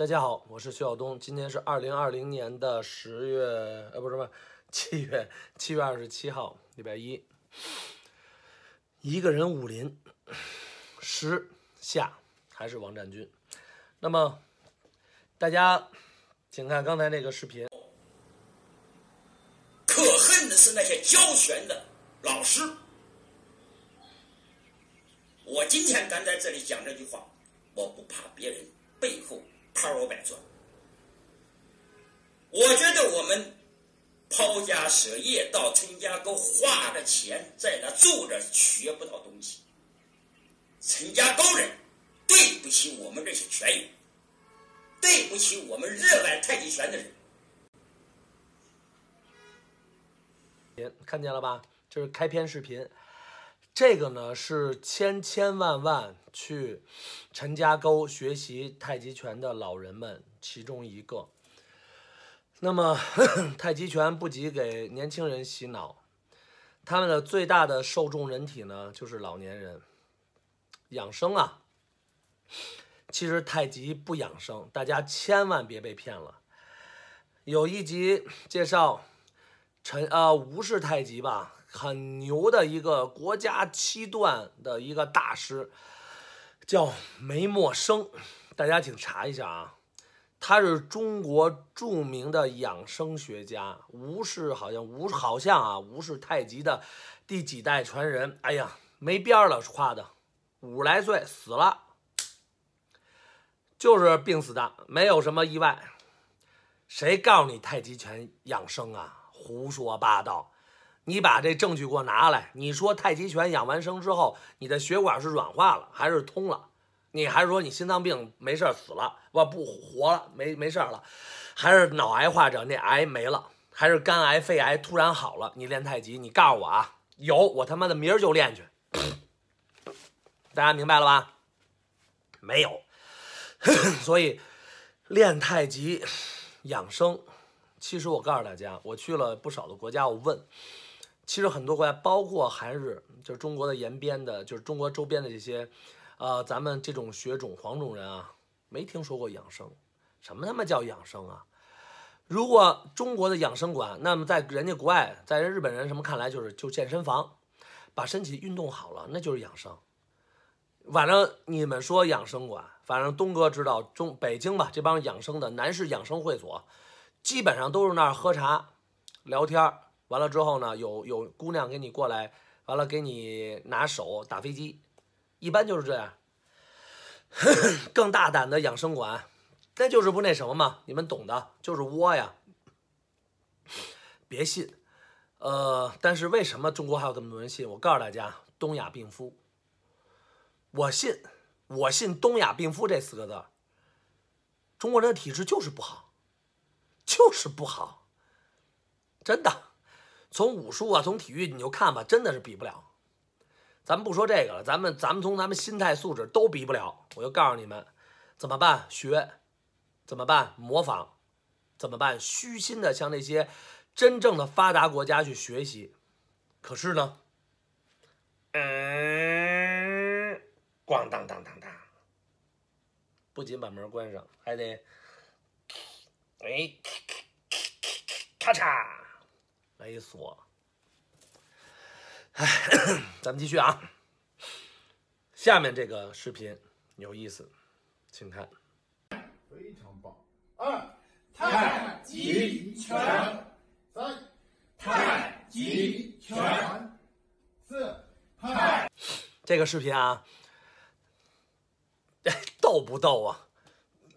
大家好，我是徐晓东。今天是二零二零年的十月，呃，不是不是七月，七月二十七号，礼拜一。一个人武林，十下还是王占军。那么，大家请看刚才那个视频。可恨的是那些教拳的老师。我今天敢在这里讲这句话，我不怕别人背后。靠我百转。我觉得我们抛家舍业到陈家沟花的钱，在那住着学不到东西。陈家沟人对不起我们这些拳友，对不起我们热爱太极拳的人。看见了吧？这是开篇视频。这个呢是千千万万去陈家沟学习太极拳的老人们其中一个。那么 太极拳不仅给年轻人洗脑，他们的最大的受众人体呢就是老年人。养生啊，其实太极不养生，大家千万别被骗了。有一集介绍陈啊吴氏太极吧。很牛的一个国家七段的一个大师，叫梅默生，大家请查一下啊。他是中国著名的养生学家，吴氏好像吴好像啊，吴氏太极的第几代传人？哎呀，没边儿了，夸的。五十来岁死了，就是病死的，没有什么意外。谁告诉你太极拳养生啊？胡说八道。你把这证据给我拿来。你说太极拳养完生之后，你的血管是软化了还是通了？你还是说你心脏病没事儿死了，我不活了，没没事儿了，还是脑癌患者那癌没了，还是肝癌、肺癌突然好了？你练太极，你告诉我啊，有我他妈的明儿就练去。大家明白了吧？没有，所以练太极养生，其实我告诉大家，我去了不少的国家，我问。其实很多国家，包括韩日，就是中国的延边的，就是中国周边的这些，呃，咱们这种血种黄种人啊，没听说过养生，什么他妈叫养生啊？如果中国的养生馆，那么在人家国外，在日本人什么看来，就是就健身房，把身体运动好了，那就是养生。反正你们说养生馆，反正东哥知道中北京吧，这帮养生的男士养生会所，基本上都是那儿喝茶聊天儿。完了之后呢，有有姑娘给你过来，完了给你拿手打飞机，一般就是这样。更大胆的养生馆，那就是不那什么嘛，你们懂的，就是窝呀。别信，呃，但是为什么中国还有这么多人信？我告诉大家，东亚病夫。我信，我信“东亚病夫”这四个字。中国人的体质就是不好，就是不好，真的。从武术啊，从体育，你就看吧，真的是比不了。咱们不说这个了，咱们咱们从咱们心态素质都比不了。我就告诉你们，怎么办？学？怎么办？模仿？怎么办？虚心的向那些真正的发达国家去学习。可是呢，嗯，咣当当当当，不仅把门关上，还得，哎，咔嚓。猥琐，哎，咱们继续啊。下面这个视频有意思，请看，非常棒。二，太极拳，三，太极拳，四，太。这个视频啊，逗不逗啊？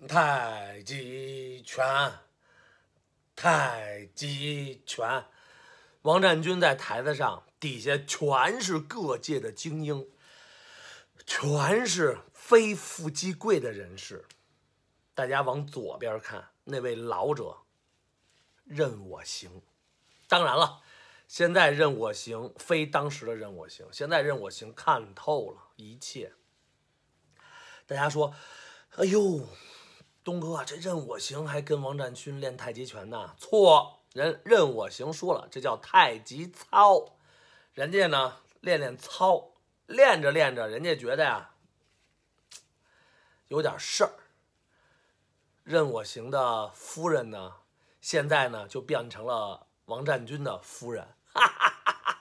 太极拳，太极拳。王占军在台子上，底下全是各界的精英，全是非富即贵的人士。大家往左边看，那位老者，任我行。当然了，现在任我行非当时的任我行，现在任我行看透了一切。大家说：“哎呦，东哥，这任我行还跟王占军练太极拳呢？错。”人任我行说了，这叫太极操。人家呢练练操，练着练着，人家觉得呀，有点事儿。任我行的夫人呢，现在呢就变成了王占军的夫人。哈哈哈！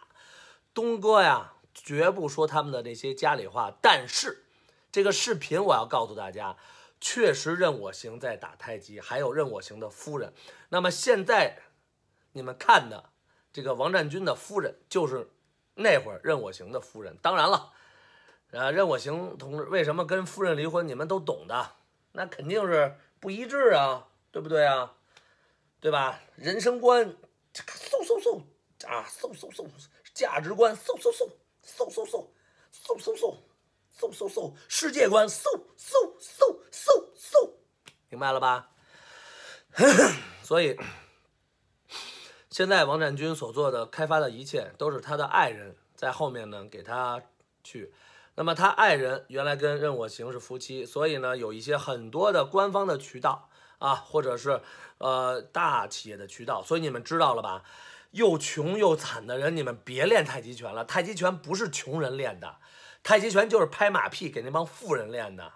东哥呀，绝不说他们的那些家里话。但是这个视频我要告诉大家，确实任我行在打太极，还有任我行的夫人。那么现在。你们看的这个王占军的夫人，就是那会儿任我行的夫人。当然了，啊，任我行同志为什么跟夫人离婚，你们都懂的，那肯定是不一致啊，对不对啊？对吧？人生观，嗖嗖嗖啊，嗖嗖嗖，价值观，嗖嗖嗖嗖嗖嗖嗖嗖嗖，世界观，嗖嗖嗖嗖嗖，明白了吧？所以。现在王占军所做的、开发的一切，都是他的爱人在后面呢给他去。那么他爱人原来跟任我行是夫妻，所以呢有一些很多的官方的渠道啊，或者是呃大企业的渠道。所以你们知道了吧？又穷又惨的人，你们别练太极拳了。太极拳不是穷人练的，太极拳就是拍马屁给那帮富人练的。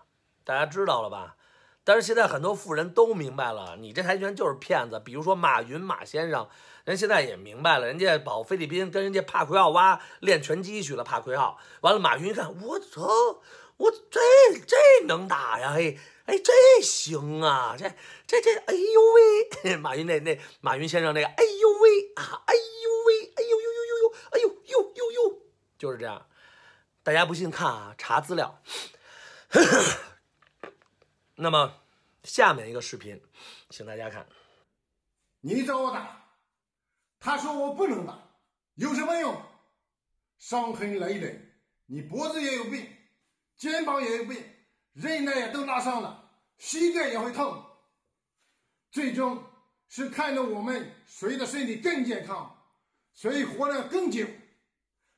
大家知道了吧？但是现在很多富人都明白了，你这跆拳就是骗子。比如说马云马先生，人现在也明白了，人家跑菲律宾跟人家帕奎奥哇练拳击去了。帕奎奥完了，马云一看，我操，我这这能打呀，嘿，哎，这行啊，这这这，哎呦喂，马云那那马云先生那个，哎呦喂啊，哎呦喂，哎呦呦呦呦呦，哎呦呦呦呦，就是这样。大家不信看啊，查资料。那么，下面一个视频，请大家看。你找我打，他说我不能打，有什么用？伤痕累累，你脖子也有病，肩膀也有病，韧带也都拉伤了，膝盖也会痛。最终是看着我们谁的身体更健康，谁活得更久。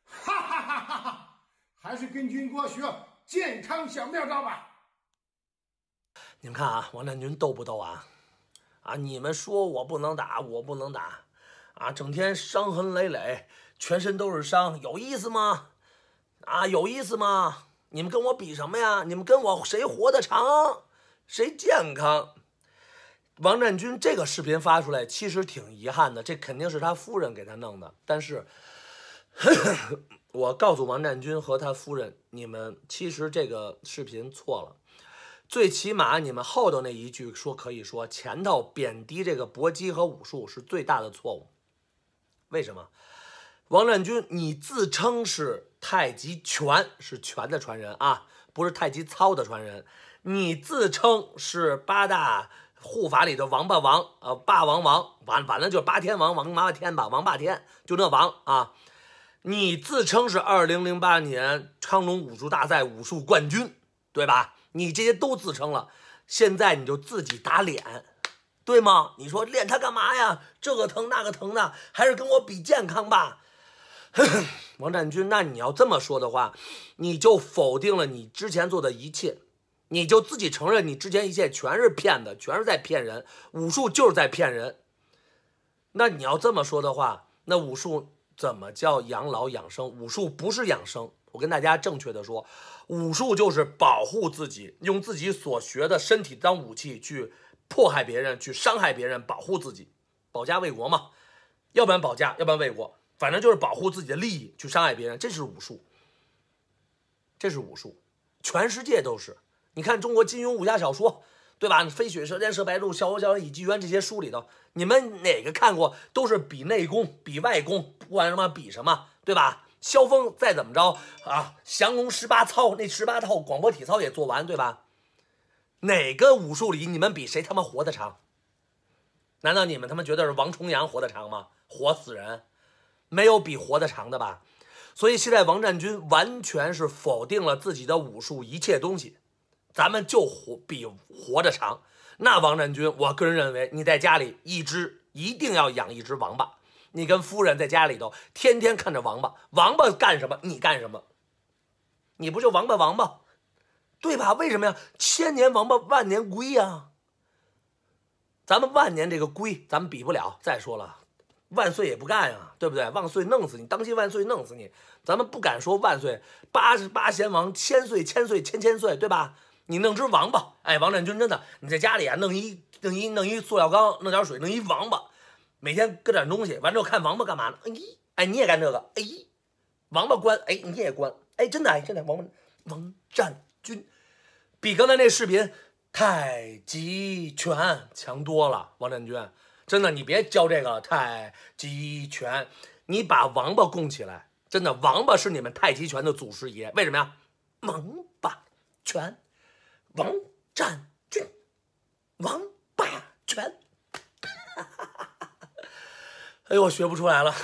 哈哈哈哈哈还是跟军哥学健康小妙招吧。你们看啊，王占军斗不斗啊？啊，你们说我不能打，我不能打啊！整天伤痕累累，全身都是伤，有意思吗？啊，有意思吗？你们跟我比什么呀？你们跟我谁活得长，谁健康？王占军这个视频发出来，其实挺遗憾的。这肯定是他夫人给他弄的。但是，我告诉王占军和他夫人，你们其实这个视频错了。最起码你们后头那一句说可以说前头贬低这个搏击和武术是最大的错误，为什么？王占军，你自称是太极拳是拳的传人啊，不是太极操的传人。你自称是八大护法里的王八王呃，霸王王完完了就是八天王王八天吧，王霸天就那王啊。你自称是二零零八年昌隆武术大赛武术冠军，对吧？你这些都自称了，现在你就自己打脸，对吗？你说练它干嘛呀？这个疼那个疼的，还是跟我比健康吧。王占军，那你要这么说的话，你就否定了你之前做的一切，你就自己承认你之前一切全是骗子，全是在骗人。武术就是在骗人。那你要这么说的话，那武术怎么叫养老养生？武术不是养生。我跟大家正确的说，武术就是保护自己，用自己所学的身体当武器去迫害别人，去伤害别人，保护自己，保家卫国嘛，要不然保家，要不然卫国，反正就是保护自己的利益去伤害别人，这是武术，这是武术，全世界都是。你看中国金庸武侠小说，对吧？飞雪、射天、射白鹿，笑傲江湖、倚及冤这些书里头，你们哪个看过？都是比内功，比外功，不管什么比什么，对吧？萧峰再怎么着啊？降龙十八操那十八套广播体操也做完对吧？哪个武术里你们比谁他妈活得长？难道你们他妈觉得是王重阳活得长吗？活死人，没有比活得长的吧？所以现在王占军完全是否定了自己的武术一切东西，咱们就活比活着长。那王占军，我个人认为你在家里一只一定要养一只王八。你跟夫人在家里头天天看着王八，王八干什么？你干什么？你不就王八王八，对吧？为什么呀？千年王八万年龟呀。咱们万年这个龟咱们比不了。再说了，万岁也不干呀，对不对？万岁弄死你，当心万岁弄死你。咱们不敢说万岁，八十八贤王，千岁千岁千千岁，对吧？你弄只王八，哎，王占军真的，你在家里啊弄一弄一弄一塑料缸，弄点水，弄一王八。每天搁点东西，完之后看王八干嘛呢？哎，哎，你也干这个？哎，王八关，哎，你也关？哎，真的，真的，王王占军比刚才那视频太极拳强多了。王占军，真的，你别教这个太极拳，你把王八供起来，真的，王八是你们太极拳的祖师爷。为什么呀？王八拳，王占军，王。哎，我学不出来了。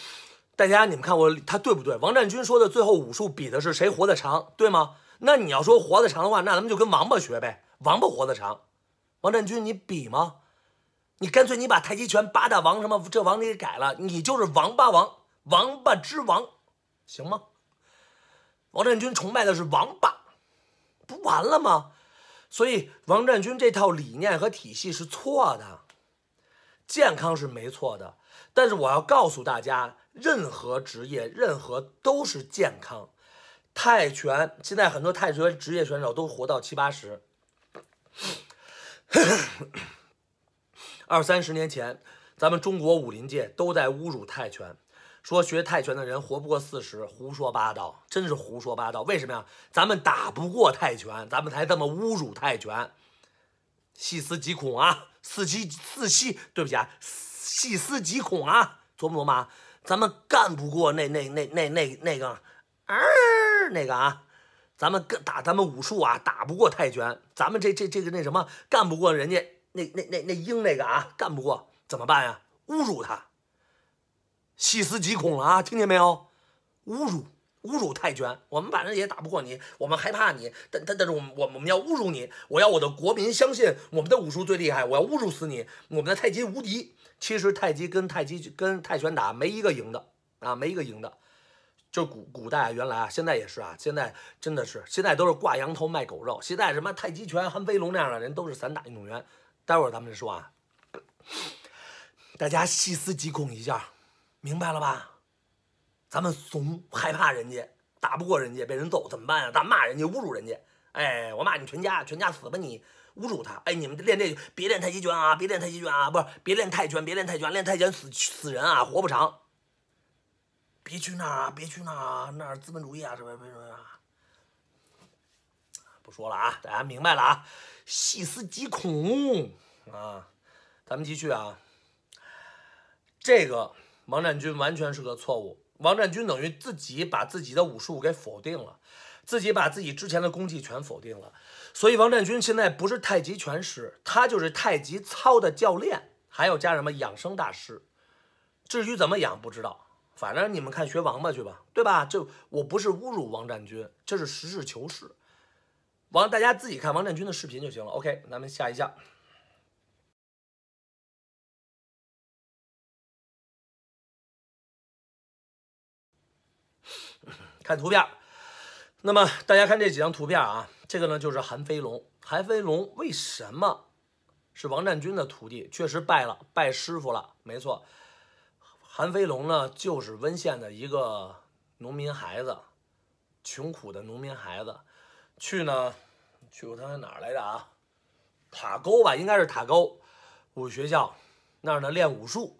大家你们看我，他对不对？王占军说的最后武术比的是谁活得长，对吗？那你要说活得长的话，那咱们就跟王八学呗。王八活得长。王占军，你比吗？你干脆你把太极拳八大王什么这王你给改了，你就是王八王，王八之王，行吗？王占军崇拜的是王八，不完了吗？所以王占军这套理念和体系是错的，健康是没错的。但是我要告诉大家，任何职业、任何都是健康。泰拳现在很多泰拳职业选手都活到七八十。二三十年前，咱们中国武林界都在侮辱泰拳，说学泰拳的人活不过四十，胡说八道，真是胡说八道。为什么呀？咱们打不过泰拳，咱们才这么侮辱泰拳。细思极恐啊！四七四七，对不起啊，细思极恐啊！琢磨琢磨啊，咱们干不过那那那那那那个，啊，那个啊，咱们跟打咱们武术啊，打不过泰拳，咱们这这这个那什么干不过人家那那那那鹰那个啊，干不过怎么办呀？侮辱他，细思极恐了啊！听见没有？侮辱。侮辱泰拳，我们反正也打不过你，我们害怕你，但但但是我们我我们要侮辱你，我要我的国民相信我们的武术最厉害，我要侮辱死你，我们的太极无敌。其实太极跟太极跟泰拳打没一个赢的啊，没一个赢的。就古古代原来啊，现在也是啊，现在真的是现在都是挂羊头卖狗肉。现在什么太极拳、韩飞龙那样的人都是散打运动员。待会儿咱们说啊，大家细思极恐一下，明白了吧？咱们怂，害怕人家，打不过人家，被人揍怎么办啊？咱骂人家，侮辱人家。哎，我骂你全家，全家死吧你！侮辱他，哎，你们练这别练太极拳啊，别练太极拳啊，不是，别练泰拳，别练泰拳，练泰拳死死人啊，活不长。别去那，啊，别去那，啊，那是资本主义啊，什么什么什么。啊！不说了啊，大家明白了啊，细思极恐啊！咱们继续啊，这个王占军完全是个错误。王占军等于自己把自己的武术给否定了，自己把自己之前的功绩全否定了，所以王占军现在不是太极拳师，他就是太极操的教练，还有加什么养生大师。至于怎么养，不知道，反正你们看学王八去吧，对吧？就我不是侮辱王占军，这是实事求是。王，大家自己看王占军的视频就行了。OK，咱们下一下。看图片，那么大家看这几张图片啊，这个呢就是韩飞龙。韩飞龙为什么是王占军的徒弟？确实拜了，拜师傅了，没错。韩飞龙呢，就是温县的一个农民孩子，穷苦的农民孩子，去呢去过他哪儿来着啊？塔沟吧，应该是塔沟武学校那儿呢练武术，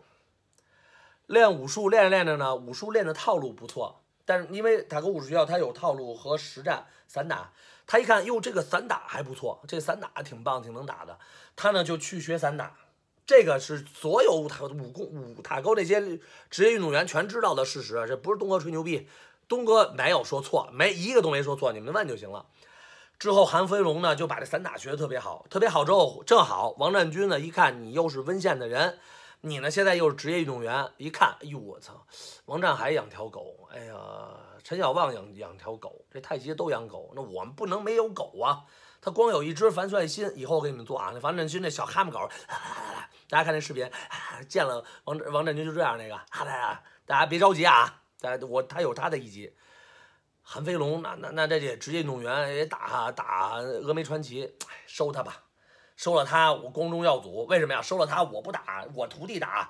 练武术练着练着呢，武术练的套路不错。但是因为塔沟武术学校，他有套路和实战散打。他一看，哟，这个散打还不错，这散打挺棒，挺能打的。他呢就去学散打。这个是所有他武功武塔沟这些职业运动员全知道的事实。这不是东哥吹牛逼，东哥没有说错，没一个都没说错，你们问就行了。之后韩飞龙呢就把这散打学得特别好，特别好之后，正好王占军呢一看你又是温县的人。你呢？现在又是职业运动员，一看，哎呦，我操！王占海养条狗，哎呀，陈小旺养养条狗，这太极都养狗，那我们不能没有狗啊！他光有一只樊帅新，以后给你们做啊。那樊振军那小哈巴狗，大家看那视频，见了王王振军就这样，那个大家大家别着急啊，大家我他有他的一集。韩飞龙那那那这些职业运动员也打打峨眉传奇，收他吧。收了他，我光宗耀祖，为什么呀？收了他，我不打，我徒弟打。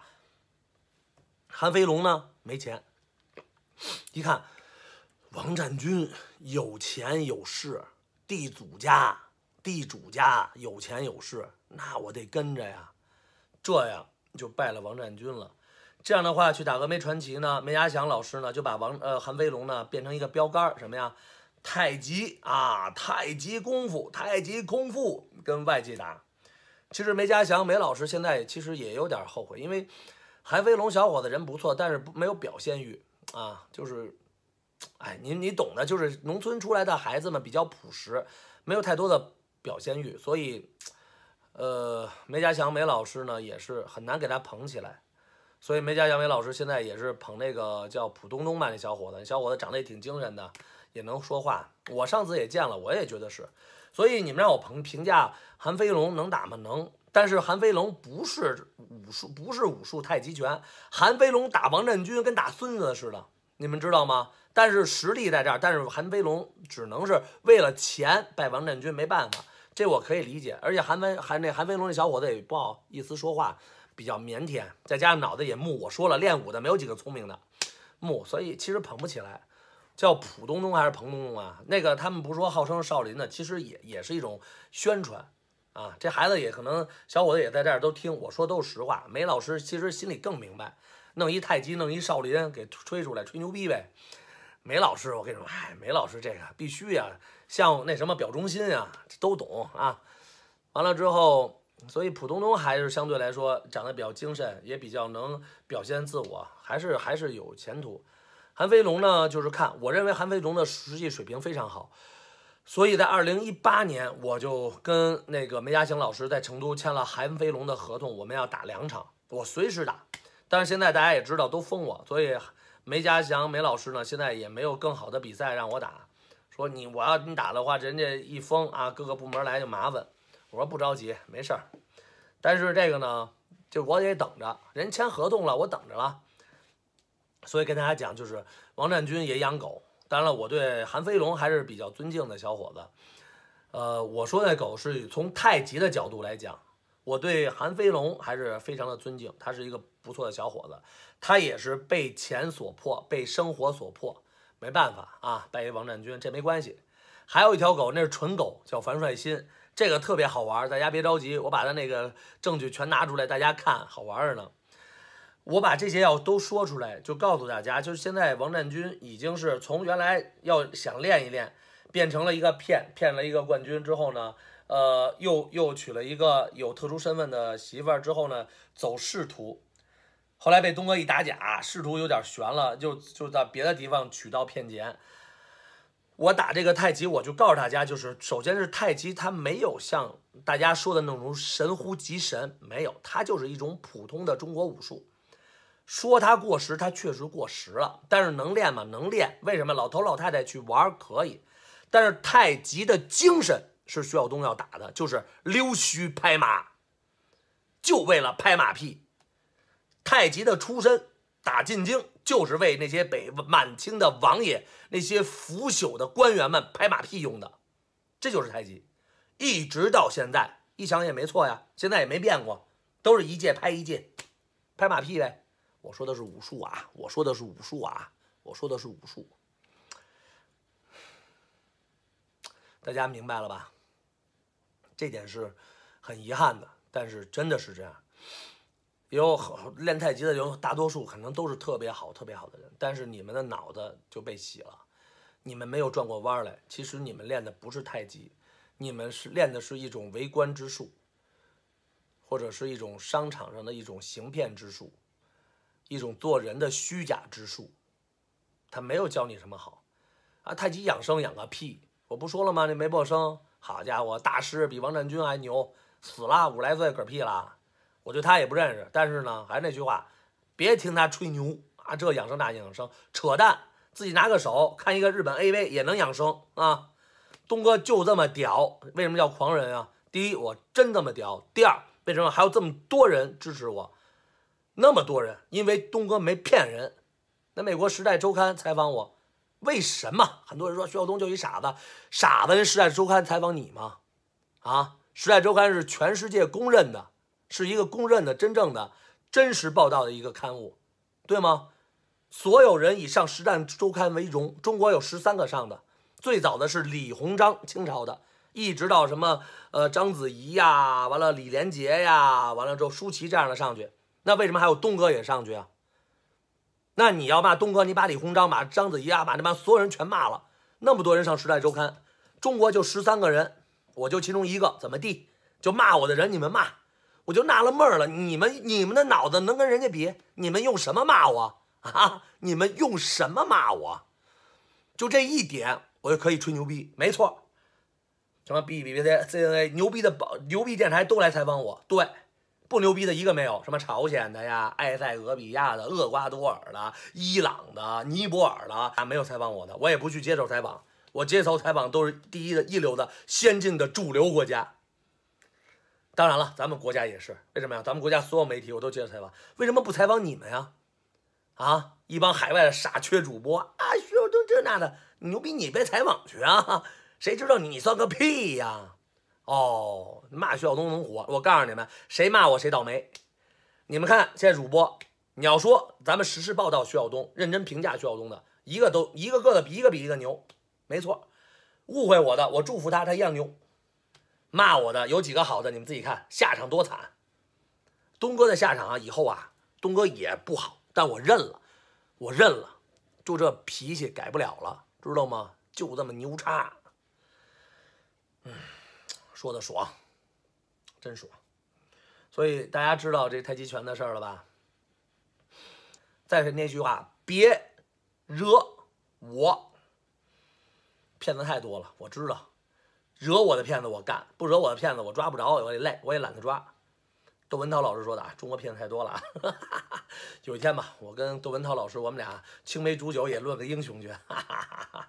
韩飞龙呢？没钱。一看，王占军有钱有势，地主家，地主家有钱有势，那我得跟着呀。这样就拜了王占军了。这样的话，去打峨眉传奇呢？梅家祥老师呢，就把王呃韩飞龙呢变成一个标杆什么呀？太极啊，太极功夫，太极功夫跟外界打。其实梅家祥梅老师现在其实也有点后悔，因为韩飞龙小伙子人不错，但是没有表现欲啊，就是，哎，您你懂的，就是农村出来的孩子们比较朴实，没有太多的表现欲，所以，呃，梅家祥梅老师呢也是很难给他捧起来。所以梅家祥梅老师现在也是捧那个叫朴东东吧，那小伙子，小伙子长得也挺精神的。也能说话，我上次也见了，我也觉得是，所以你们让我评评价韩飞龙能打吗？能，但是韩飞龙不是武术，不是武术太极拳。韩飞龙打王振军跟打孙子似的，你们知道吗？但是实力在这儿，但是韩飞龙只能是为了钱拜王振军，没办法，这我可以理解。而且韩飞韩那韩飞龙那小伙子也不好意思说话，比较腼腆，再加上脑子也木。我说了，练武的没有几个聪明的木，所以其实捧不起来。叫浦东东还是彭东东啊？那个他们不说号称少林的，其实也也是一种宣传啊。这孩子也可能小伙子也在这儿都听我说都是实话。梅老师其实心里更明白，弄一太极，弄一少林，给吹出来吹牛逼呗。梅老师，我跟你说，哎，梅老师这个必须呀，像那什么表忠心啊，都懂啊。完了之后，所以浦东东还是相对来说长得比较精神，也比较能表现自我，还是还是有前途。韩飞龙呢，就是看我认为韩飞龙的实际水平非常好，所以在二零一八年我就跟那个梅家祥老师在成都签了韩飞龙的合同，我们要打两场，我随时打。但是现在大家也知道都封我，所以梅家祥梅老师呢现在也没有更好的比赛让我打，说你我要你打的话，人家一封啊，各个部门来就麻烦。我说不着急，没事儿。但是这个呢，就我得等着，人签合同了，我等着了。所以跟大家讲，就是王占军也养狗。当然了，我对韩飞龙还是比较尊敬的小伙子。呃，我说那狗是从太极的角度来讲，我对韩飞龙还是非常的尊敬。他是一个不错的小伙子，他也是被钱所迫，被生活所迫，没办法啊。拜一王占军，这没关系。还有一条狗，那是纯狗，叫樊帅新，这个特别好玩。大家别着急，我把他那个证据全拿出来，大家看，好玩着呢。我把这些要都说出来，就告诉大家，就是现在王占军已经是从原来要想练一练，变成了一个骗，骗了一个冠军之后呢，呃，又又娶了一个有特殊身份的媳妇儿之后呢，走仕途，后来被东哥一打假，仕途有点悬了，就就在别的地方取道骗钱。我打这个太极，我就告诉大家，就是首先是太极，它没有像大家说的那种神乎其神，没有，它就是一种普通的中国武术。说他过时，他确实过时了，但是能练吗？能练。为什么？老头老太太去玩可以，但是太极的精神是徐晓东要打的，就是溜须拍马，就为了拍马屁。太极的出身，打进京就是为那些北满清的王爷、那些腐朽的官员们拍马屁用的，这就是太极。一直到现在，一想也没错呀，现在也没变过，都是一届拍一届，拍马屁呗。我说的是武术啊！我说的是武术啊！我说的是武术，大家明白了吧？这点是很遗憾的，但是真的是这样。有练太极的，有大多数可能都是特别好、特别好的人，但是你们的脑子就被洗了，你们没有转过弯来。其实你们练的不是太极，你们是练的是一种为官之术，或者是一种商场上的一种行骗之术。一种做人的虚假之术，他没有教你什么好啊！太极养生养个屁！我不说了吗？那梅伯生，好家伙，大师比王占军还牛，死了五来岁，嗝屁了。我对他也不认识，但是呢，还是那句话，别听他吹牛啊！这养生那养生，扯淡！自己拿个手看一个日本 AV 也能养生啊！东哥就这么屌，为什么叫狂人啊？第一，我真这么屌；第二，为什么还有这么多人支持我？那么多人，因为东哥没骗人。那美国《时代周刊》采访我，为什么很多人说徐晓东就一傻子？傻子？《时代周刊》采访你吗？啊，《时代周刊》是全世界公认的，是一个公认的、真正的、真实报道的一个刊物，对吗？所有人以上《时代周刊》为荣。中国有十三个上的，最早的是李鸿章，清朝的，一直到什么呃章子怡呀，完了李连杰呀，完了之后舒淇这样的上去。那为什么还有东哥也上去啊？那你要骂东哥，你把李鸿章、把章子怡啊，把那帮所有人全骂了。那么多人上《时代周刊》，中国就十三个人，我就其中一个。怎么地，就骂我的人，你们骂，我就纳了闷儿了。你们你们的脑子能跟人家比？你们用什么骂我 啊？你们用什么骂我？就这一点，我就可以吹牛逼。没错，什么 B B B C C N A，牛逼的宝牛逼电台都来采访我。对。不牛逼的一个没有，什么朝鲜的呀、埃塞俄比亚的、厄瓜多尔的、伊朗的、尼泊尔的，啊，没有采访我的，我也不去接受采访，我接受采访都是第一的一流的先进的主流国家。当然了，咱们国家也是，为什么呀？咱们国家所有媒体我都接受采访，为什么不采访你们呀？啊，一帮海外的傻缺主播啊，需要都这那的，牛逼你别采访去啊，谁知道你你算个屁呀？哦，骂徐晓东能火？我告诉你们，谁骂我谁倒霉。你们看现在主播，你要说咱们实时报道徐晓东，认真评价徐晓东的一个都一个个的比一个比一个牛，没错。误会我的，我祝福他，他一样牛。骂我的有几个好的，你们自己看下场多惨。东哥的下场啊，以后啊，东哥也不好，但我认了，我认了，就这脾气改不了了，知道吗？就这么牛叉。嗯。说的爽，真爽，所以大家知道这太极拳的事儿了吧？再是那句话，别惹我，骗子太多了，我知道，惹我的骗子我干，不惹我的骗子我抓不着，我也累，我也懒得抓。窦文涛老师说的啊，中国骗子太多了啊。有一天吧，我跟窦文涛老师，我们俩青梅煮酒也论个英雄去。哈哈哈哈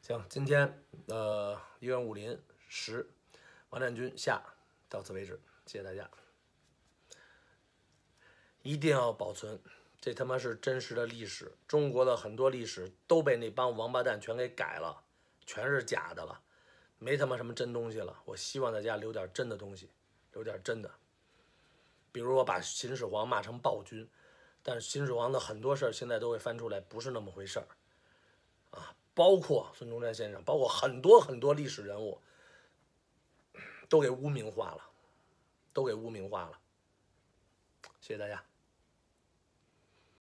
行，今天呃，一人武林十。王占军下，到此为止，谢谢大家。一定要保存，这他妈是真实的历史。中国的很多历史都被那帮王八蛋全给改了，全是假的了，没他妈什么真东西了。我希望大家留点真的东西，留点真的。比如我把秦始皇骂成暴君，但是秦始皇的很多事儿现在都会翻出来，不是那么回事儿啊。包括孙中山先生，包括很多很多历史人物。都给污名化了，都给污名化了。谢谢大家。